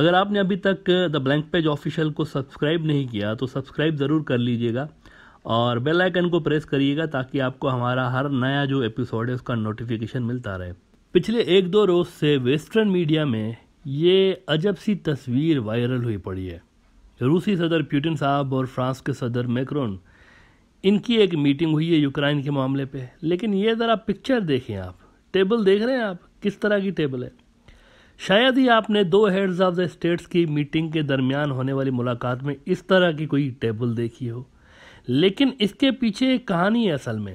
अगर आपने अभी तक द ब्लैंक पेज ऑफिशियल को सब्सक्राइब नहीं किया तो सब्सक्राइब ज़रूर कर लीजिएगा और बेल आइकन को प्रेस करिएगा ताकि आपको हमारा हर नया जो एपिसोड है उसका नोटिफिकेशन मिलता रहे पिछले एक दो रोज़ से वेस्टर्न मीडिया में ये अजब सी तस्वीर वायरल हुई पड़ी है रूसी सदर प्यूटिन साहब और फ्रांस के सदर मैक्रोन इनकी एक मीटिंग हुई है यूक्रेन के मामले पे लेकिन ये ज़रा पिक्चर देखें आप टेबल देख रहे हैं आप किस तरह की टेबल है शायद ही आपने दो हेड्स ऑफ द स्टेट्स की मीटिंग के दरमियान होने वाली मुलाकात में इस तरह की कोई टेबल देखी हो लेकिन इसके पीछे एक कहानी है असल में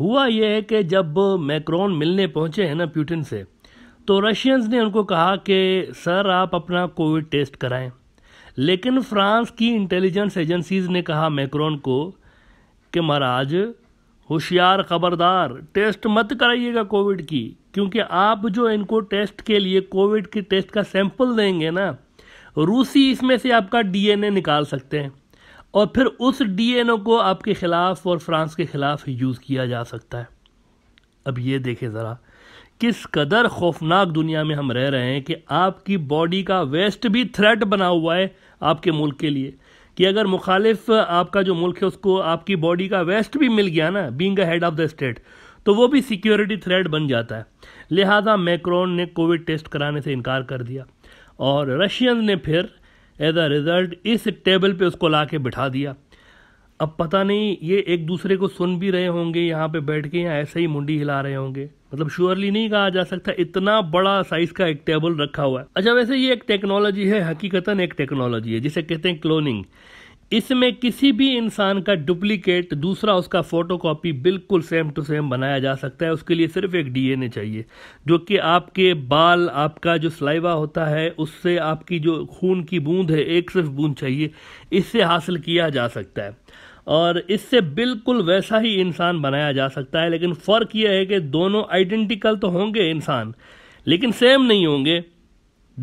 हुआ यह है कि जब मैक्रोन मिलने पहुंचे हैं ना प्यूटिन से तो रशियंस ने उनको कहा कि सर आप अपना कोविड टेस्ट कराएं लेकिन फ्रांस की इंटेलिजेंस एजेंसीज ने कहा मैक्रोन को कि महाराज होशियार खबरदार टेस्ट मत कराइएगा कोविड की क्योंकि आप जो इनको टेस्ट के लिए कोविड के टेस्ट का सैंपल देंगे ना रूसी इसमें से आपका डीएनए निकाल सकते हैं और फिर उस डीएनए को आपके ख़िलाफ़ और फ्रांस के ख़िलाफ़ यूज़ किया जा सकता है अब ये देखें ज़रा किस कदर खौफनाक दुनिया में हम रह रहे हैं कि आपकी बॉडी का वेस्ट भी थ्रेट बना हुआ है आपके मुल्क के लिए कि अगर मुखालिफ आपका जो मुल्क है उसको आपकी बॉडी का वेस्ट भी मिल गया ना being head of the state तो वो भी सिक्योरिटी थ्रेड बन जाता है लिहाजा मैक्रोन ने कोविड टेस्ट कराने से इनकार कर दिया और रशियंस ने फिर एज अ रिज़ल्ट इस टेबल पे उसको ला के बिठा दिया अब पता नहीं ये एक दूसरे को सुन भी रहे होंगे यहाँ पे बैठ के या ऐसे ही मुंडी हिला रहे होंगे मतलब श्योरली नहीं कहा जा सकता इतना बड़ा साइज का एक टेबल रखा हुआ है अच्छा वैसे ये एक टेक्नोलॉजी है हकीकतन एक टेक्नोलॉजी है जिसे कहते हैं क्लोनिंग इसमें किसी भी इंसान का डुप्लीकेट दूसरा उसका फोटोकॉपी बिल्कुल सेम टू सेम बनाया जा सकता है उसके लिए सिर्फ एक डीएनए चाहिए जो कि आपके बाल आपका जो स्लाइवा होता है उससे आपकी जो खून की बूंद है एक सिर्फ बूंद चाहिए इससे हासिल किया जा सकता है और इससे बिल्कुल वैसा ही इंसान बनाया जा सकता है लेकिन फ़र्क यह है कि दोनों आइडेंटिकल तो होंगे इंसान लेकिन सेम नहीं होंगे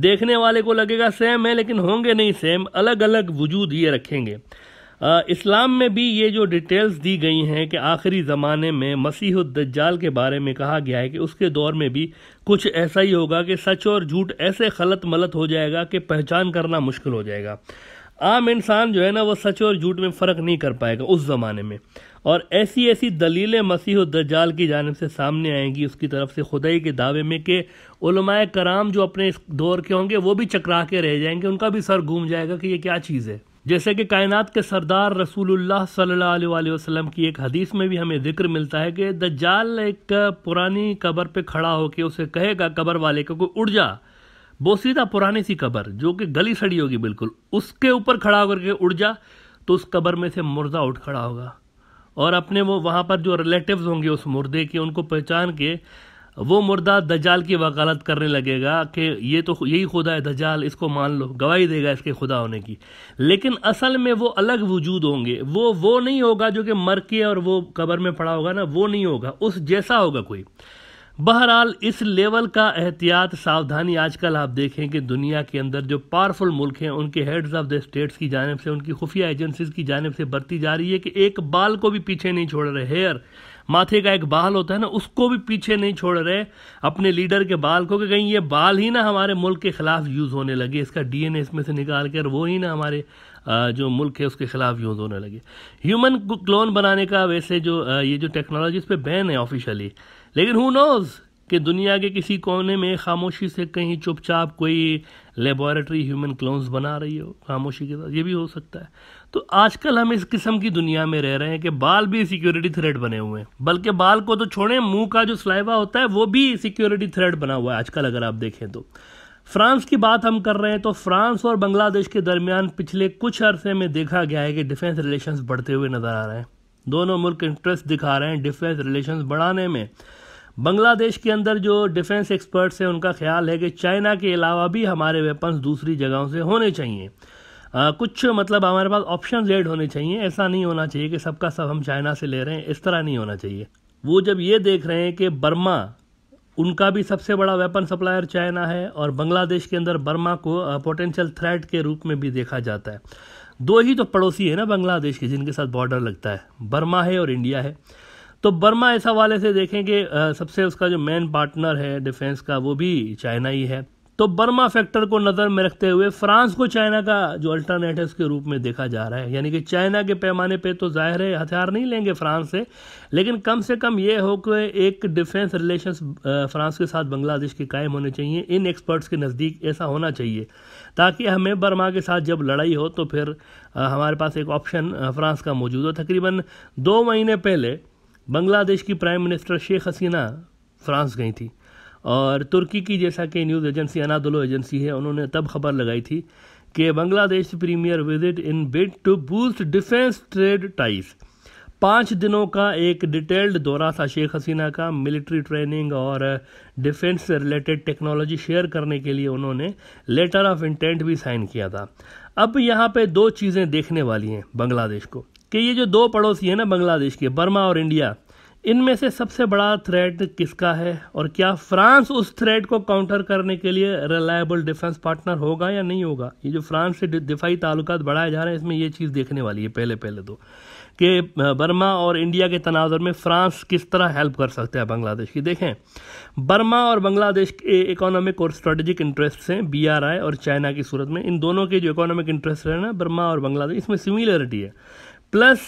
देखने वाले को लगेगा सेम है लेकिन होंगे नहीं सेम अलग अलग वजूद ये रखेंगे इस्लाम में भी ये जो डिटेल्स दी गई हैं कि आखिरी ज़माने में मसीह उद्दाल के बारे में कहा गया है कि उसके दौर में भी कुछ ऐसा ही होगा कि सच और झूठ ऐसे खलत मलत हो जाएगा कि पहचान करना मुश्किल हो जाएगा आम इंसान जो है ना वो सच और झूठ में फ़र्क नहीं कर पाएगा उस ज़माने में और ऐसी ऐसी दलीलें मसीह दज्जाल की जानब से सामने आएंगी उसकी तरफ से खुदाई के दावे में कि उलमाए कराम जो अपने इस दौर के होंगे वो भी चकरा के रह जाएंगे उनका भी सर घूम जाएगा कि ये क्या चीज़ है जैसे कि कायनात के सरदार रसूलुल्लाह सल्लल्लाहु अलैहि वसल्लम की एक हदीस में भी हमें जिक्र मिलता है कि दज्जाल एक पुरानी कबर पे खड़ा होकर उसे कहेगा कबर वाले को उड़ जा बोसीदा पुरानी सी कबर जो कि गली सड़ी होगी बिल्कुल उसके ऊपर खड़ा होकर के उड़ जा तो उस कबर में से मुर्दा उठ खड़ा होगा और अपने वो वहाँ पर जो रिलेटिव्स होंगे उस मुर्दे के उनको पहचान के वो मुर्दा दजाल की वकालत करने लगेगा कि ये तो यही खुदा है दजाल इसको मान लो गवाही देगा इसके खुदा होने की लेकिन असल में वो अलग वजूद होंगे वो वो नहीं होगा जो कि मर के और वो कबर में पड़ा होगा ना वो नहीं होगा उस जैसा होगा कोई बहरहाल इस लेवल का एहतियात सावधानी आजकल आप देखें कि दुनिया के अंदर जो पावरफुल मुल्क हैं उनके हेड्स ऑफ द स्टेट्स की जानब से उनकी खुफिया एजेंसीज की जानब से बरती जा रही है कि एक बाल को भी पीछे नहीं छोड़ रहे हेयर माथे का एक बाल होता है ना उसको भी पीछे नहीं छोड़ रहे अपने लीडर के बाल को कि कहीं ये बाल ही ना हमारे मुल्क के ख़िलाफ़ यूज़ होने लगे इसका डीएनए इसमें से निकाल कर वो ही ना हमारे जो मुल्क है उसके ख़िलाफ़ यूज़ होने लगे ह्यूमन क्लोन बनाने का वैसे जो ये जो टेक्नोलॉजी इस पर बैन है ऑफिशियली लेकिन हु नोज कि दुनिया के किसी कोने में खामोशी से कहीं चुपचाप कोई लेबॉरेटरी ह्यूमन क्लोन्स बना रही हो खामोशी के साथ ये भी हो सकता है तो आजकल हम इस किस्म की दुनिया में रह रहे हैं कि बाल भी सिक्योरिटी थ्रेड बने हुए हैं बल्कि बाल को तो छोड़ें मुंह का जो स्लाइवा होता है वो भी सिक्योरिटी थ्रेड बना हुआ है आजकल अगर आप देखें तो फ्रांस की बात हम कर रहे हैं तो फ्रांस और बांग्लादेश के दरमियान पिछले कुछ अरसे में देखा गया है कि डिफेंस रिलेशंस बढ़ते हुए नज़र आ रहे हैं दोनों मुल्क इंटरेस्ट दिखा रहे हैं डिफेंस रिलेशंस बढ़ाने में बांग्लादेश के अंदर जो डिफेंस एक्सपर्ट्स हैं उनका ख्याल है कि चाइना के अलावा भी हमारे वेपन्स दूसरी जगहों से होने चाहिए आ, कुछ मतलब हमारे पास ऑप्शन एड होने चाहिए ऐसा नहीं होना चाहिए कि सबका सब हम चाइना से ले रहे हैं इस तरह नहीं होना चाहिए वो जब ये देख रहे हैं कि बर्मा उनका भी सबसे बड़ा वेपन सप्लायर चाइना है और बांग्लादेश के अंदर बर्मा को पोटेंशियल थ्रेट के रूप में भी देखा जाता है दो ही तो पड़ोसी है ना बांग्लादेश के जिनके साथ बॉर्डर लगता है बर्मा है और इंडिया है तो बर्मा इस हवाले से देखें कि सबसे उसका जो मेन पार्टनर है डिफेंस का वो भी चाइना ही है तो बर्मा फैक्टर को नज़र में रखते हुए फ्रांस को चाइना का जो अल्टरनेट के रूप में देखा जा रहा है यानी कि चाइना के पैमाने पे तो जाहिर है हथियार नहीं लेंगे फ्रांस से लेकिन कम से कम ये हो कि एक डिफेंस रिलेशंस फ्रांस के साथ बांग्लादेश के कायम होने चाहिए इन एक्सपर्ट्स के नज़दीक ऐसा होना चाहिए ताकि हमें बर्मा के साथ जब लड़ाई हो तो फिर हमारे पास एक ऑप्शन फ्रांस का मौजूद हो तकरीबन दो महीने पहले बांग्लादेश की prime minister Sheikh Hasina France गई थी और तुर्की की जैसा कि न्यूज़ एजेंसी अनादलो एजेंसी है उन्होंने तब खबर लगाई थी कि Bangladesh premier visit in bid to boost defence trade ties पाँच दिनों का एक डिटेल्ड दौरा था शेख हसीना का मिलिट्री ट्रेनिंग और डिफेंस से रिलेटेड टेक्नोलॉजी शेयर करने के लिए उन्होंने लेटर ऑफ इंटेंट भी साइन किया था अब यहाँ पे दो चीज़ें देखने वाली हैं बांग्लादेश को कि ये जो दो पड़ोसी हैं ना बांग्लादेश के बर्मा और इंडिया इनमें से सबसे बड़ा थ्रेट किसका है और क्या फ्रांस उस थ्रेट को काउंटर करने के लिए रिलायबल डिफेंस पार्टनर होगा या नहीं होगा ये जो फ्रांस से दिफाई ताल्लुक बढ़ाए जा रहे हैं इसमें ये चीज़ देखने वाली है पहले पहले तो कि बर्मा और इंडिया के तनाजर में फ्रांस किस तरह हेल्प कर सकते हैं बांग्लादेश की देखें बर्मा और बांग्लादेश के इकोनॉमिक और स्ट्रेटजिक इंटरेस्ट हैं बी और चाइना की सूरत में इन दोनों के जो इकोनॉमिक इंटरेस्ट हैं ना बर्मा और बांग्लादेश इसमें सिमिलरिटी है प्लस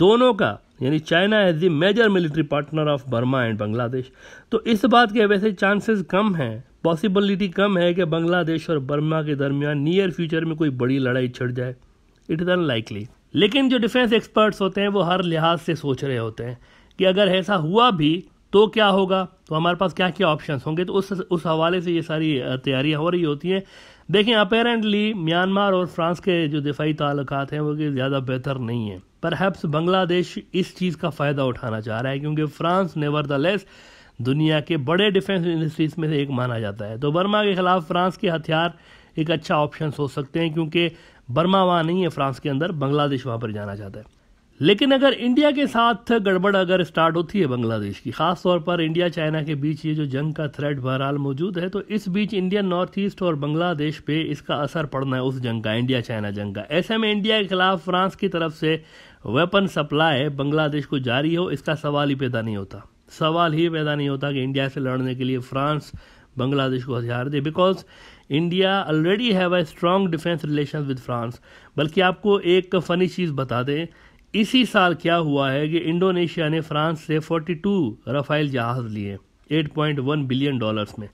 दोनों का यानी China as the major military partner of Burma and Bangladesh तो इस बात के वैसे चांसेस कम हैं पॉसिबिलिटी कम है कि बांग्लादेश और बर्मा के दरमियान नियर फ्यूचर में कोई बड़ी लड़ाई छिड़ जाए इट इज़ अनलाइकली लेकिन जो डिफेंस एक्सपर्ट्स होते हैं वो हर लिहाज से सोच रहे होते हैं कि अगर ऐसा हुआ भी तो क्या होगा तो हमारे पास क्या क्या ऑप्शंस होंगे तो उस उस हवाले से ये सारी तैयारियां हो रही होती हैं देखें अपेरेंटली म्यांमार और फ्रांस के जो दिफाई ताल्लुक हैं वो कि ज़्यादा बेहतर नहीं है पर हैप्स बांग्लादेश इस चीज़ का फ़ायदा उठाना चाह रहा है क्योंकि फ्रांस नेवर द लेस दुनिया के बड़े डिफेंस इंडस्ट्रीज में से एक माना जाता है तो बर्मा के ख़िलाफ़ फ्रांस के हथियार एक अच्छा ऑप्शन हो सकते हैं क्योंकि बर्मा वहाँ नहीं है फ्रांस के अंदर बांग्लादेश वहाँ पर जाना चाहता है लेकिन अगर इंडिया के साथ गड़बड़ अगर स्टार्ट होती है बांग्लादेश की खास तौर पर इंडिया चाइना के बीच ये जो जंग का थ्रेड बहरहाल मौजूद है तो इस बीच इंडिया नॉर्थ ईस्ट और बांग्लादेश पे इसका असर पड़ना है उस जंग का इंडिया चाइना जंग का ऐसे में इंडिया के खिलाफ फ्रांस की तरफ से वेपन सप्लाई बांग्लादेश को जारी हो इसका सवाल ही पैदा नहीं होता सवाल ही पैदा नहीं होता कि इंडिया से लड़ने के लिए फ्रांस बांग्लादेश को हथियार दे because India already have a strong defence relation with France बल्कि आपको एक फ़नी चीज़ बता दें इसी साल क्या हुआ है कि इंडोनेशिया ने फ्रांस से 42 रफाइल जहाज़ लिए 8.1 बिलियन डॉलर्स में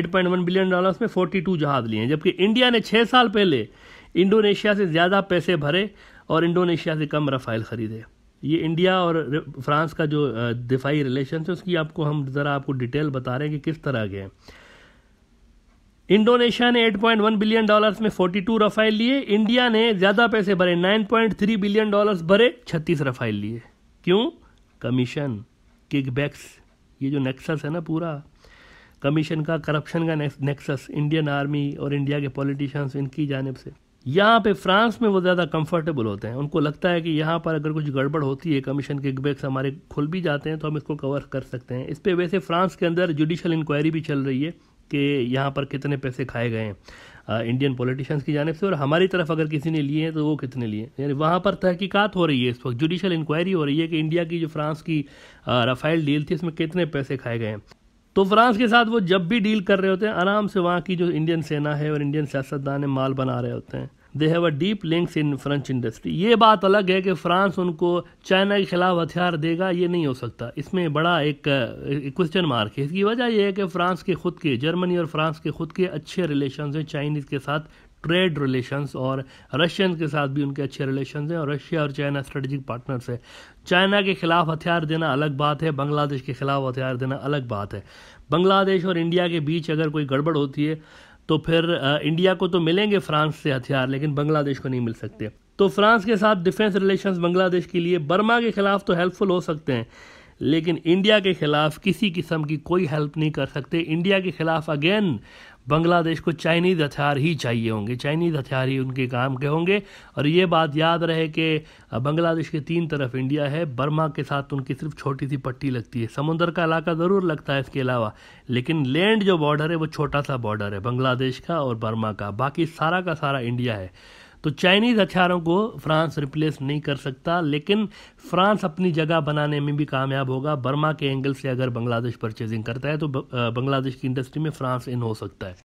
8.1 बिलियन डॉलर्स में 42 जहाज़ लिए जबकि इंडिया ने छः साल पहले इंडोनेशिया से ज़्यादा पैसे भरे और इंडोनेशिया से कम रफाइल ख़रीदे ये इंडिया और फ्रांस का जो दिफाई रिलेशन है उसकी आपको हम ज़रा आपको डिटेल बता रहे हैं कि किस तरह के हैं इंडोनेशिया ने 8.1 बिलियन डॉलर्स में 42 रफाइल लिए इंडिया ने ज़्यादा पैसे भरे 9.3 बिलियन डॉलर्स भरे 36 रफाइल लिए क्यों कमीशन किकबैक्स ये जो नेक्सस है ना पूरा कमीशन का करप्शन का नेक्सस इंडियन आर्मी और इंडिया के पॉलिटिशियंस इनकी जानब से यहाँ पे फ्रांस में वो ज़्यादा कंफर्टेबल होते हैं उनको लगता है कि यहाँ पर अगर कुछ गड़बड़ होती है कमीशन के बैग्स हमारे खुल भी जाते हैं तो हम इसको कवर कर सकते हैं इस पर वैसे फ्रांस के अंदर जुडिशल इंक्वायरी भी चल रही है के यहाँ पर कितने पैसे खाए गए हैं इंडियन पॉलिटिशियंस की जानब से और हमारी तरफ अगर किसी ने लिए हैं तो वो कितने लिए यानी वहाँ पर तहकीकात हो रही है इस वक्त जुडिशल इंक्वायरी हो रही है कि इंडिया की जो फ्रांस की रफ़ाइल डील थी इसमें कितने पैसे खाए गए हैं तो फ्रांस के साथ वो जब भी डील कर रहे होते हैं आराम से वहाँ की जो इंडियन सेना है और इंडियन सियासतदान है माल बना रहे होते हैं they have a deep links in French industry ये बात अलग है कि फ्रांस उनको चाइना के खिलाफ हथियार देगा ये नहीं हो सकता इसमें बड़ा एक क्वेश्चन मार्क है इसकी वजह यह है कि फ्रांस के खुद के जर्मनी और फ्रांस के खुद के अच्छे रिलेशन हैं चाइनीज़ के साथ ट्रेड रिलेशंस और रशियन के साथ भी उनके अच्छे रिलेशन हैं और रशिया और चाइना स्ट्रेटजिक पार्टनर्स है चाइना के खिलाफ हथियार देना अलग बात है बांग्लादेश के खिलाफ हथियार देना अलग बात है बांग्लादेश और इंडिया के बीच अगर कोई गड़बड़ होती है तो फिर इंडिया को तो मिलेंगे फ्रांस से हथियार लेकिन बांग्लादेश को नहीं मिल सकते तो फ्रांस के साथ डिफेंस रिलेशंस बांग्लादेश के लिए बर्मा के खिलाफ तो हेल्पफुल हो सकते हैं लेकिन इंडिया के खिलाफ किसी किस्म की कोई हेल्प नहीं कर सकते इंडिया के खिलाफ अगेन बांग्लादेश को चाइनीज़ हथियार ही चाहिए होंगे चाइनीज़ हथियार ही उनके काम के होंगे और ये बात याद रहे कि बांग्लादेश के तीन तरफ इंडिया है बर्मा के साथ तो उनकी सिर्फ छोटी सी पट्टी लगती है समुद्र का इलाका ज़रूर लगता है इसके अलावा लेकिन लैंड जो बॉर्डर है वो छोटा सा बॉर्डर है बांग्लादेश का और बर्मा का बाकी सारा का सारा इंडिया है तो चाइनीज़ हथियारों को फ्रांस रिप्लेस नहीं कर सकता लेकिन फ्रांस अपनी जगह बनाने में भी कामयाब होगा बर्मा के एंगल से अगर बांग्लादेश परचेजिंग करता है तो बांग्लादेश की इंडस्ट्री में फ्रांस इन हो सकता है